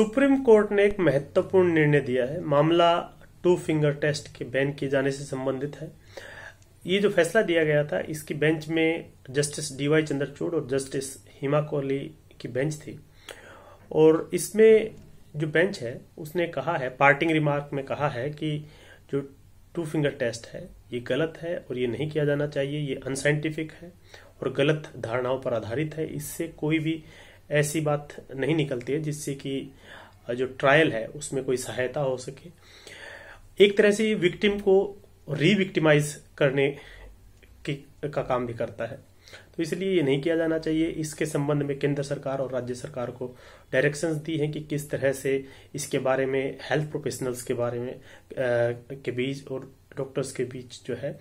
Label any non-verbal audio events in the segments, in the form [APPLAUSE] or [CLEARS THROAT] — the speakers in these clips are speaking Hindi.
सुप्रीम कोर्ट ने एक महत्वपूर्ण निर्णय दिया है मामला टू फिंगर टेस्ट के बैन किए जाने से संबंधित है ये जो फैसला दिया गया था इसकी बेंच में जस्टिस डीवाई चंद्रचूड़ और जस्टिस हिमा कोहली की बेंच थी और इसमें जो बेंच है उसने कहा है पार्टिंग रिमार्क में कहा है कि जो टू फिंगर टेस्ट है ये गलत है और ये नहीं किया जाना चाहिए ये अनसाइंटिफिक है और गलत धारणाओं पर आधारित है इससे कोई भी ऐसी बात नहीं निकलती है जिससे कि जो ट्रायल है उसमें कोई सहायता हो सके एक तरह से विक्टिम को रिविक्टिमाइज करने की का काम भी करता है तो इसलिए ये नहीं किया जाना चाहिए इसके संबंध में केंद्र सरकार और राज्य सरकार को डायरेक्शंस दी हैं कि किस तरह से इसके बारे में हेल्थ प्रोफेशनल्स के बारे में आ, के बीच और डॉक्टर्स के बीच जो है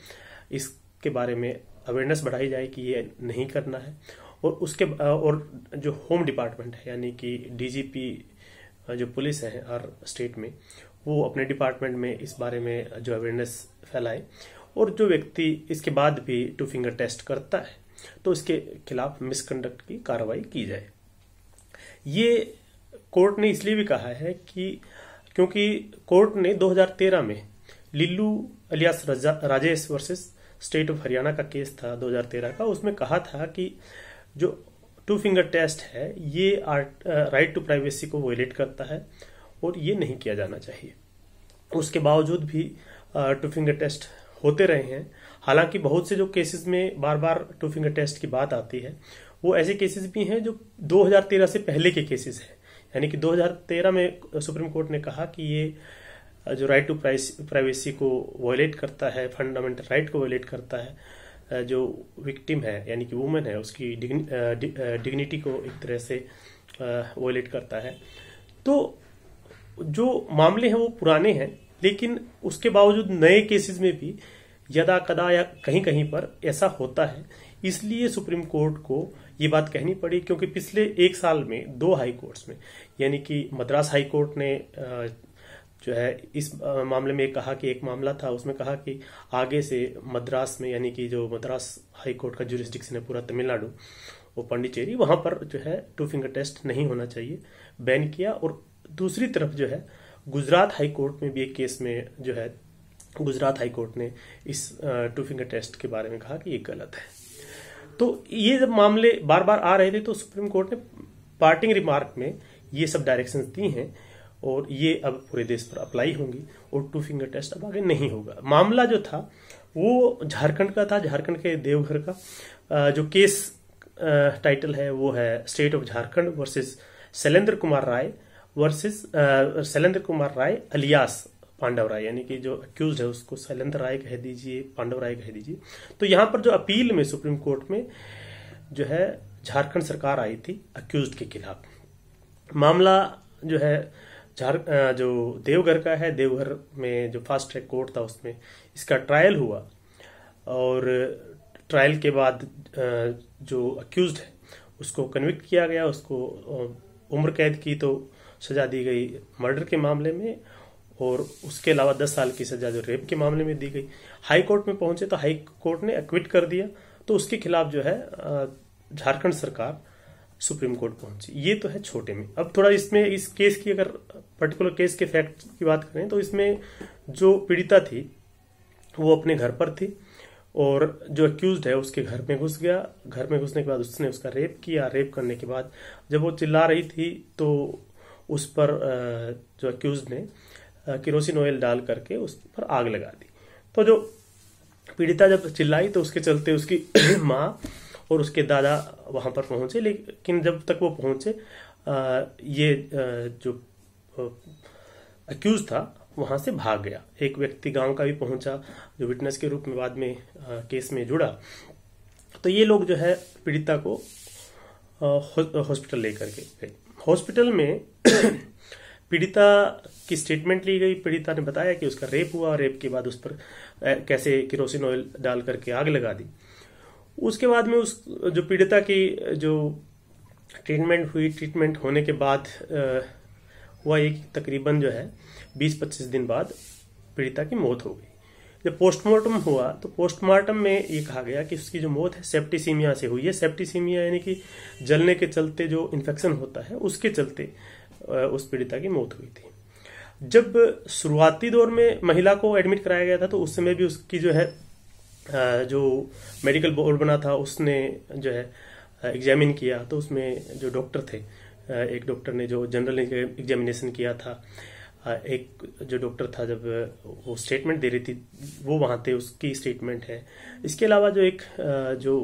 इसके बारे में अवेयरनेस बढ़ाई जाए कि ये नहीं करना है और उसके और जो होम डिपार्टमेंट है यानी कि डीजीपी जो पुलिस है हर स्टेट में वो अपने डिपार्टमेंट में इस बारे में जो अवेयरनेस फैलाए और जो व्यक्ति इसके बाद भी टू फिंगर टेस्ट करता है तो उसके खिलाफ मिसकंडक्ट की कार्रवाई की जाए ये कोर्ट ने इसलिए भी कहा है कि क्योंकि कोर्ट ने 2013 में Lillu alias Rajesh versus state of Haryana का केस था 2013 का उसमें कहा था कि जो टू फिंगर टेस्ट है ये राइट टू प्राइवेसी को वोलेट करता है और ये नहीं किया जाना चाहिए उसके बावजूद भी टू फिंगर टेस्ट होते रहे हैं हालांकि बहुत से जो केसेस में बार बार टू फिंगर टेस्ट की बात आती है वो ऐसे केसेस भी हैं जो 2013 से पहले के केसेस हैं यानी कि 2013 में सुप्रीम uh, कोर्ट ने कहा कि ये uh, जो राइट टू प्राइवेसी को वोलेट करता है फंडामेंटल राइट को वोलेट करता है जो विक्टिम है यानी कि वुमेन है उसकी डिग्निटी को एक तरह से वोलेट करता है तो जो मामले हैं वो पुराने हैं लेकिन उसके बावजूद नए केसेस में भी यदा कदा या कहीं कहीं पर ऐसा होता है इसलिए सुप्रीम कोर्ट को ये बात कहनी पड़ी क्योंकि पिछले एक साल में दो हाई कोर्ट्स में यानी कि मद्रास हाई कोर्ट ने जो है इस मामले में कहा कि एक मामला था उसमें कहा कि आगे से मद्रास में यानी कि जो मद्रास हाई कोर्ट का जुरिस्टिक्शन है पूरा तमिलनाडु वो पांडिचेरी वहां पर जो है टू फिंगर टेस्ट नहीं होना चाहिए बैन किया और दूसरी तरफ जो है गुजरात हाई कोर्ट में भी एक केस में जो है गुजरात हाई कोर्ट ने इस टू फिंगर टेस्ट के बारे में कहा कि ये गलत है तो ये जब मामले बार बार आ रहे थे तो सुप्रीम कोर्ट ने पार्टिंग रिमार्क में ये सब डायरेक्शंस दी हैं और ये अब पूरे देश पर अप्लाई होंगी और टू फिंगर टेस्ट अब आगे नहीं होगा मामला जो था वो झारखंड का था झारखंड के देवघर का जो केस टाइटल है वो है state of Jharkhand versus Shailendra Kumar Rai versus Shailendra Kumar Rai alias Pandav Rai यानी कि जो अक्यूज है उसको शैलेंद्र राय कह दीजिए पांडव राय कह दीजिए तो यहाँ पर जो अपील में सुप्रीम कोर्ट में जो है झारखंड सरकार आई थी अक्यूज के खिलाफ मामला जो है झार जो देवघर का है देवघर में जो फास्ट ट्रैक कोर्ट था उसमें इसका ट्रायल हुआ और ट्रायल के बाद जो अक्यूज है उसको कन्विक्ट किया गया उसको उम्र कैद की तो सजा दी गई मर्डर के मामले में और उसके अलावा दस साल की सजा जो रेप के मामले में दी गई हाई कोर्ट में पहुंचे तो हाई कोर्ट ने एक्विट कर दिया तो उसके खिलाफ जो है झारखंड सरकार सुप्रीम कोर्ट पहुंची ये तो है छोटे में अब थोड़ा इसमें इस केस की अगर पर्टिकुलर केस के फैक्ट की बात करें तो इसमें जो पीड़िता थी वो अपने घर पर थी और जो एक्यूज है उसके घर में घुस गया घर में घुसने के बाद उसने उसका रेप किया रेप करने के बाद जब वो चिल्ला रही थी तो उस पर जो एक्यूज ने किरोसिन ऑयल डाल करके उस पर आग लगा दी तो जो पीड़िता जब चिल्लाई तो उसके चलते उसकी [CLEARS THROAT] माँ और उसके दादा वहाँ पर पहुँचे लेकिन जब तक वो पहुँचे ये जो अक्यूज था वहाँ से भाग गया एक व्यक्ति गांव का भी पहुंचा जो विटनेस के रूप में बाद में केस में जुड़ा तो ये लोग जो है पीड़िता को हॉस्पिटल लेकर के गए हॉस्पिटल में [COUGHS] पीड़िता की स्टेटमेंट ली गई पीड़िता ने बताया कि उसका रेप हुआ रेप के बाद उस पर कैसे किरोसिन ऑयल डाल करके आग लगा दी उसके बाद में उस जो पीड़िता की जो ट्रीटमेंट हुई ट्रीटमेंट होने के बाद हुआ एक तकरीबन जो है 20-25 दिन बाद पीड़िता की मौत हो गई जब पोस्टमार्टम हुआ तो पोस्टमार्टम में ये कहा गया कि उसकी जो मौत है सेप्टिसीमिया से हुई है सेप्टिसीमिया यानी कि जलने के चलते जो इन्फेक्शन होता है उसके चलते उस पीड़िता की मौत हुई थी जब शुरुआती दौर में महिला को एडमिट कराया गया था तो उस समय भी उसकी जो है जो मेडिकल बोर्ड बना था उसने जो है एग्जामिन किया तो उसमें जो डॉक्टर थे एक डॉक्टर ने जो जनरल एग्जामिनेशन किया था एक जो डॉक्टर था जब वो स्टेटमेंट दे रही थी वो वहाँ थे उसकी स्टेटमेंट है इसके अलावा जो एक जो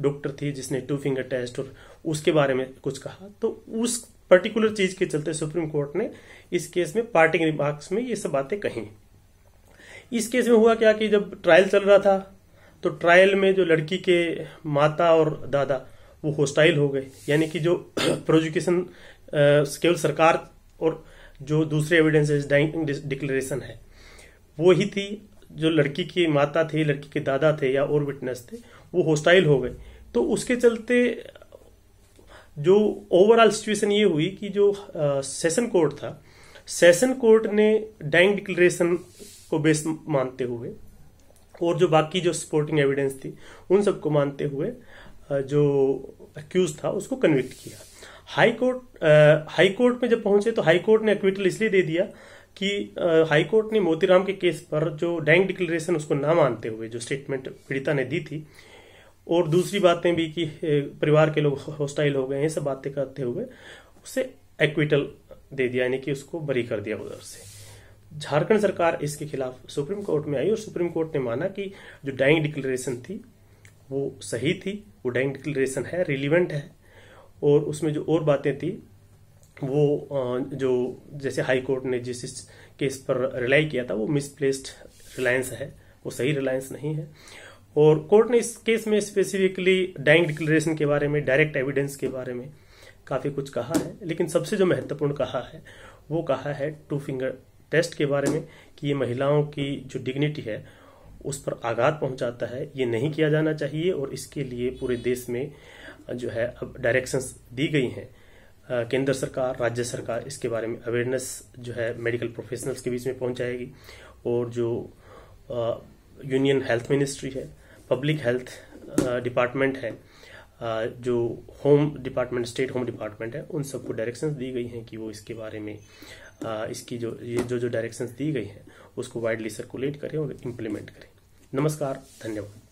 डॉक्टर थी जिसने टू फिंगर टेस्ट और उसके बारे में कुछ कहा तो उस पर्टिकुलर चीज के चलते सुप्रीम कोर्ट ने इस केस में पार्टिंग रिमार्क्स में ये सब बातें कही इस केस में हुआ क्या कि जब ट्रायल चल रहा था तो ट्रायल में जो लड़की के माता और दादा वो होस्टाइल हो गए यानी कि जो प्रोजुकेशन [CLEARS THROAT] केवल सरकार और जो दूसरे डाइंग डिक्लेरेशन है वो ही थी जो लड़की की माता थी लड़की के दादा थे या और विटनेस थे वो होस्टाइल हो गए तो उसके चलते जो ओवरऑल सिचुएशन ये हुई कि जो सेशन कोर्ट था सेशन कोर्ट ने डाइंग डिक्लेरेशन को बेस मानते हुए और जो बाकी जो सपोर्टिंग एविडेंस थी उन सबको मानते हुए जो अक्यूज था उसको कन्विक्ट किया हाई कोर्ट हाई कोर्ट में जब पहुंचे तो हाई कोर्ट ने एक्विटल इसलिए दे दिया कि हाई कोर्ट ने मोतीराम के केस पर जो डैंग डिक्लेरेशन उसको ना मानते हुए जो स्टेटमेंट पीड़िता ने दी थी और दूसरी बातें भी कि परिवार के लोग हॉस्टाइल हो गए ये सब बातें करते हुए उसे एक्विटल दे दिया यानी कि उसको बरी कर दिया उधर से झारखंड सरकार इसके खिलाफ सुप्रीम कोर्ट में आई और सुप्रीम कोर्ट ने माना कि जो डाइंग डिक्लेरेशन थी वो सही थी वो डाइंग डिक्लेरेशन है रिलीवेंट है और उसमें जो और बातें थी वो जो जैसे हाई कोर्ट ने जिस केस पर रिलाई किया था वो मिसप्लेस्ड रिलायंस है वो सही रिलायंस नहीं है और कोर्ट ने इस केस में स्पेसिफिकली डाइंग डिक्लेरेशन के बारे में डायरेक्ट एविडेंस के बारे में काफ़ी कुछ कहा है लेकिन सबसे जो महत्वपूर्ण कहा है वो कहा है टू फिंगर टेस्ट के बारे में कि ये महिलाओं की जो डिग्निटी है उस पर आघात पहुंचाता है ये नहीं किया जाना चाहिए और इसके लिए पूरे देश में जो है अब डायरेक्शंस दी गई हैं केंद्र सरकार राज्य सरकार इसके बारे में अवेयरनेस जो है मेडिकल प्रोफेशनल्स के बीच में पहुंचाएगी और जो यूनियन हेल्थ मिनिस्ट्री है पब्लिक हेल्थ डिपार्टमेंट है आ, जो home department state home department है उन सबको डायरेक्शंस दी गई हैं कि वो इसके बारे में इसकी जो ये जो जो डायरेक्शंस दी गई हैं उसको वाइडली सर्कुलेट करें और इम्प्लीमेंट करें नमस्कार धन्यवाद